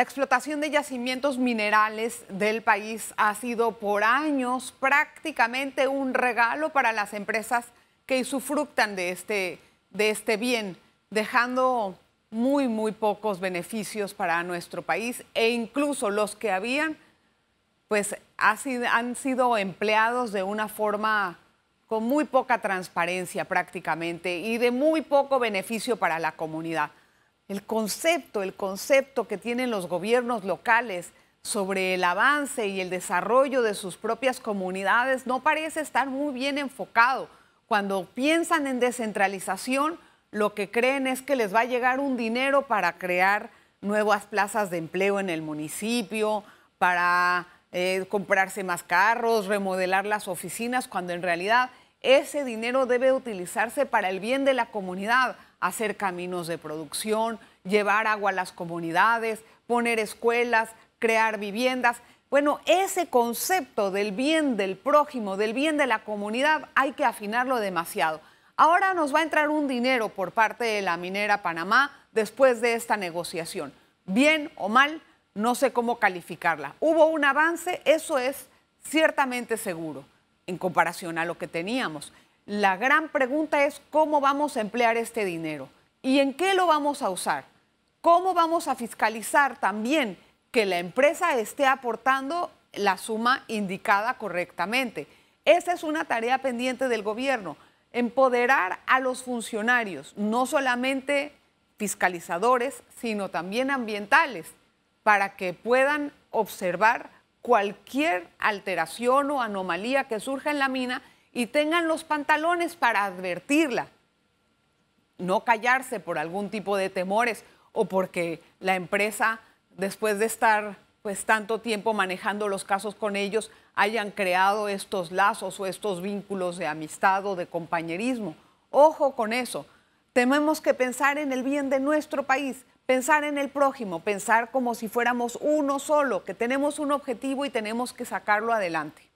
La explotación de yacimientos minerales del país ha sido por años prácticamente un regalo para las empresas que usufructan de este, de este bien, dejando muy, muy pocos beneficios para nuestro país e incluso los que habían, pues han sido empleados de una forma con muy poca transparencia prácticamente y de muy poco beneficio para la comunidad el concepto, el concepto que tienen los gobiernos locales sobre el avance y el desarrollo de sus propias comunidades no parece estar muy bien enfocado. Cuando piensan en descentralización, lo que creen es que les va a llegar un dinero para crear nuevas plazas de empleo en el municipio, para eh, comprarse más carros, remodelar las oficinas, cuando en realidad ese dinero debe utilizarse para el bien de la comunidad, hacer caminos de producción, llevar agua a las comunidades, poner escuelas, crear viviendas. Bueno, ese concepto del bien del prójimo, del bien de la comunidad, hay que afinarlo demasiado. Ahora nos va a entrar un dinero por parte de la minera Panamá después de esta negociación. Bien o mal, no sé cómo calificarla. Hubo un avance, eso es ciertamente seguro, en comparación a lo que teníamos. La gran pregunta es cómo vamos a emplear este dinero y en qué lo vamos a usar. ¿Cómo vamos a fiscalizar también que la empresa esté aportando la suma indicada correctamente? Esa es una tarea pendiente del gobierno, empoderar a los funcionarios, no solamente fiscalizadores, sino también ambientales, para que puedan observar cualquier alteración o anomalía que surja en la mina y tengan los pantalones para advertirla. No callarse por algún tipo de temores o porque la empresa, después de estar pues tanto tiempo manejando los casos con ellos, hayan creado estos lazos o estos vínculos de amistad o de compañerismo. Ojo con eso. Tenemos que pensar en el bien de nuestro país, pensar en el prójimo, pensar como si fuéramos uno solo, que tenemos un objetivo y tenemos que sacarlo adelante.